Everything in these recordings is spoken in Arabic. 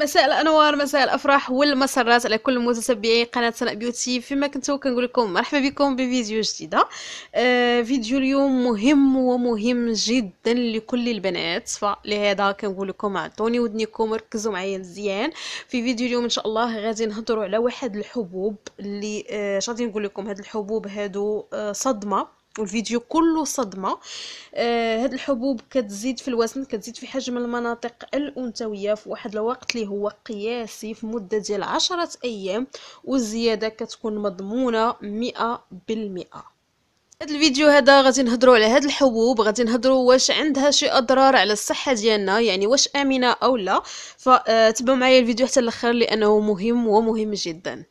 مساء الانوار مساء الافراح والمسرات على كل متتبعي قناه سناء بيوتي فيما كنتو كنقول لكم مرحبا بكم بفيديو جديده آه فيديو اليوم مهم ومهم جدا لكل البنات فلهذا كنقول لكم عطوني ودنيكم ركزوا معايا مزيان في فيديو اليوم ان شاء الله غادي نهضروا على واحد الحبوب اللي آه غادي نقول لكم هاد الحبوب هادو آه صدمه والفيديو كله صدمه آه هاد الحبوب كتزيد في الوزن كتزيد في حجم المناطق الانثويه في واحد الوقت اللي هو قياسي في مده ديال عشرة ايام والزياده كتكون مضمونه مئة بالمئة هاد الفيديو هذا غادي نهضروا على هاد الحبوب غادي نهضروا واش عندها شي اضرار على الصحه ديالنا يعني واش امنه او لا فتبعوا آه، معايا الفيديو حتى الاخر لانه مهم ومهم جدا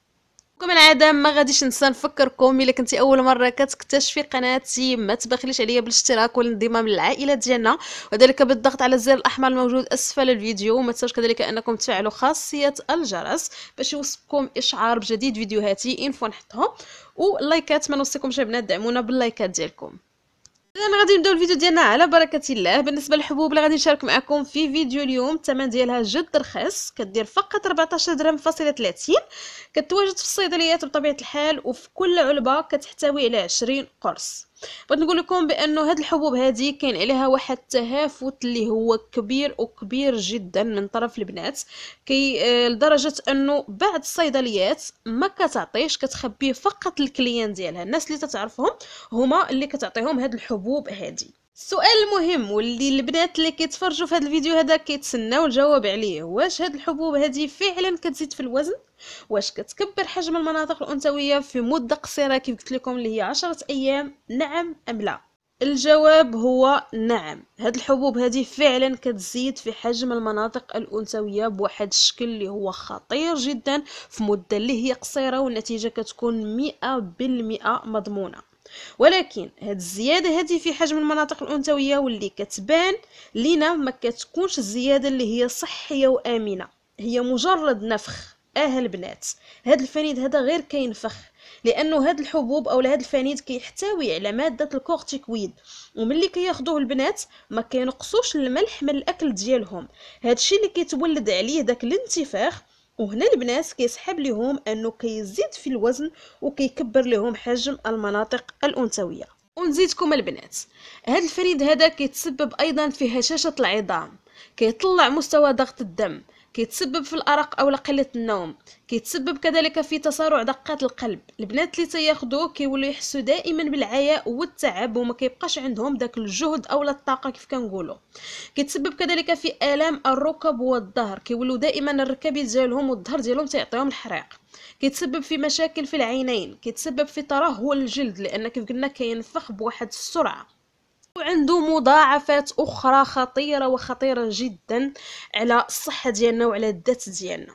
كما العاده ما غاديش ننسى نفكركم الا كنتي اول مره كتكتشفي قناتي ما تبخليش عليا بالاشتراك والانضمام للعائله ديالنا وذلك بالضغط على الزر الاحمر الموجود اسفل الفيديو وما تنساوش كذلك انكم تفعلوا خاصيه الجرس باش يوصلكم اشعار بجديد فيديوهاتي ان نحطهم واللايكات ما نوصيكمش بنات دعمونا باللايكات ديالكم اذا غادي نبداو الفيديو ديالنا على بركه الله بالنسبه للحبوب اللي غادي نشارك معكم في فيديو اليوم الثمن ديالها جد رخيص كدير فقط 14 درهم فاصله 30 كتواجد في الصيدليات بطبيعه الحال وفي كل علبه كتحتوي على 20 قرص بغيت نقول لكم بانه هاد الحبوب هادي كاين عليها واحد التهافت اللي هو كبير وكبير جدا من طرف البنات كي آه، لدرجه انه بعض الصيدليات ما كتعطيش كتخبيه فقط الكليان ديالها الناس اللي تتعرفهم هما اللي كتعطيهم هاد الحبوب هادي السؤال المهم واللي البنات اللي كيتفرجوا في هذا الفيديو هذا كيتسناو الجواب عليه واش هاد الحبوب هذه فعلا كتزيد في الوزن واش كتكبر حجم المناطق الانثويه في مده قصيره كيف قلت لكم اللي هي عشرة ايام نعم ام لا الجواب هو نعم هاد الحبوب هذه فعلا كتزيد في حجم المناطق الانثويه بواحد الشكل اللي هو خطير جدا في مده اللي هي قصيره والنتيجه كتكون مئة مضمونه ولكن هاد الزياده هذه في حجم المناطق الانثويه واللي كتبان لينا ما كتكونش الزياده اللي هي صحيه وامنه هي مجرد نفخ اه البنات هاد الفنيد هذا غير كينفخ لانه هاد الحبوب او هاد الفنيد كيحتوي على ماده الكورتيكويد وملي كياخذوه البنات ما كينقصوش الملح من الاكل ديالهم هادشي اللي كيتولد عليه داك الانتفاخ وهنا البنات كيسحب لهم انه كيزيد في الوزن وكيكبر لهم حجم المناطق الانثويه ونزيدكم البنات هذا الفريد هذا كيتسبب ايضا في هشاشه العظام كيطلع مستوى ضغط الدم كيتسبب في الارق او قله النوم كيتسبب كذلك في تسارع دقات القلب البنات اللي تياخذوه كيوليو يحسوا دائما بالعياء والتعب وما كيبقاش عندهم داك الجهد او الطاقه كيف كنقولوا كيتسبب كذلك في الام الركب والظهر كيوليو دائما الركبه ديالهم والظهر ديالهم تيعطيهم الحريق كيتسبب في مشاكل في العينين كيتسبب في ترهل الجلد لان كيف قلنا كينفخ بواحد السرعه وعنده مضاعفات اخرى خطيره وخطيره جدا على الصحه ديالنا وعلى الذات ديالنا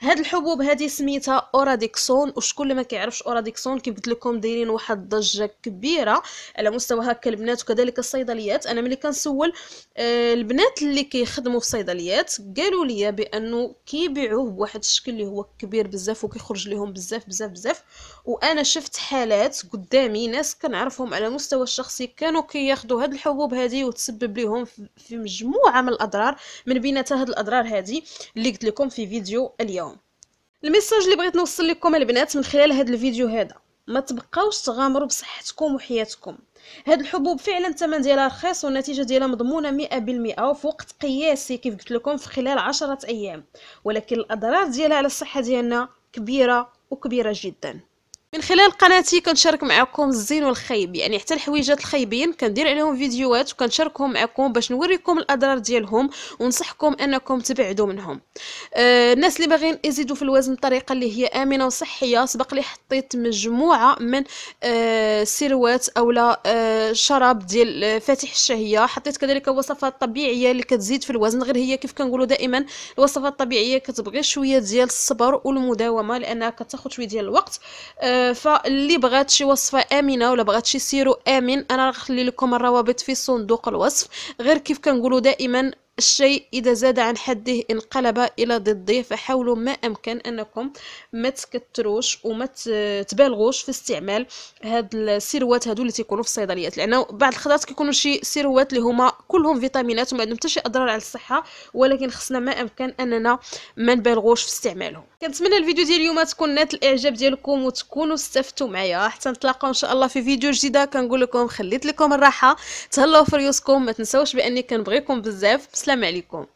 هاد الحبوب هادي سميتها اوراديكسون وشكون اللي ما كيعرفش اوراديكسون كيف قلت لكم دايرين واحد الضجه كبيره على مستوى هكا البنات وكذلك الصيدليات انا ملي كنسول آه، البنات اللي كيخدموا في الصيدليات قالوا لي بانه كيبيعوه بواحد الشكل اللي هو كبير بزاف وكيخرج لهم بزاف بزاف بزاف وانا شفت حالات قدامي ناس كنعرفهم على مستوى الشخصي كانوا كياخذوا هاد الحبوب هادي وتسبب لهم في مجموعه من الاضرار من بيناتها هاد الاضرار هادي اللي قلت لكم في فيديو اليوم الميساج اللي بغيت نوصل لكم البنات من خلال هذا الفيديو هذا ما تبقاوش تغامروا بصحتكم وحياتكم هاد الحبوب فعلا الثمن ديالها رخيص والنتيجه ديالها مضمونه 100% وفي وقت قياسي كيف قلت لكم في خلال عشرة ايام ولكن الاضرار ديالها على الصحه ديالنا كبيره وكبيره جدا من خلال قناتي كنشارك معكم الزين والخيب يعني حتى الحويجات الخايبين كندير عليهم فيديوهات وكنشاركهم معكم باش نوريكم الاضرار ديالهم ونصحكم انكم تبعدوا منهم آه الناس اللي باغيين يزيدوا في الوزن بطريقه اللي هي امنه وصحيه سبق لي حطيت مجموعه من آه سيروات اولا آه شراب ديال آه، فاتح الشهيه حطيت كذلك وصفات طبيعيه اللي كتزيد في الوزن غير هي كيف كنقولوا دائما الوصفات الطبيعيه كتبغي شويه ديال الصبر والمداومه لانها كتاخذ شويه ديال الوقت آه فاللي بغات شي وصفه امنه ولا بغات شي سيرو امن انا غنخلي لكم الروابط في صندوق الوصف غير كيف كنقولوا دائما الشيء إذا زاد عن حده انقلب إلى ضده فحاولوا ما أمكن أنكم ما تكتروش وما تبالغوش في استعمال هاد السيروات هادو اللي تيكونوا في الصيدليات لأنه بعض الخضرات كيكونوا شي سيروات اللي هما كلهم فيتامينات وما عندهم حتى شي أضرار على الصحة ولكن خصنا ما أمكن أننا ما نبالغوش في استعمالهم كنتمنى الفيديو ديال اليوم تكون نالت الإعجاب ديالكم وتكونوا استفدتوا معايا حتى نتلاقاو إن شاء الله في فيديو جديدة كنقول لكم خليت لكم الراحة تهلاو في ريوسكم ما تنساوش بأني كنبغيكم بزاف السلام عليكم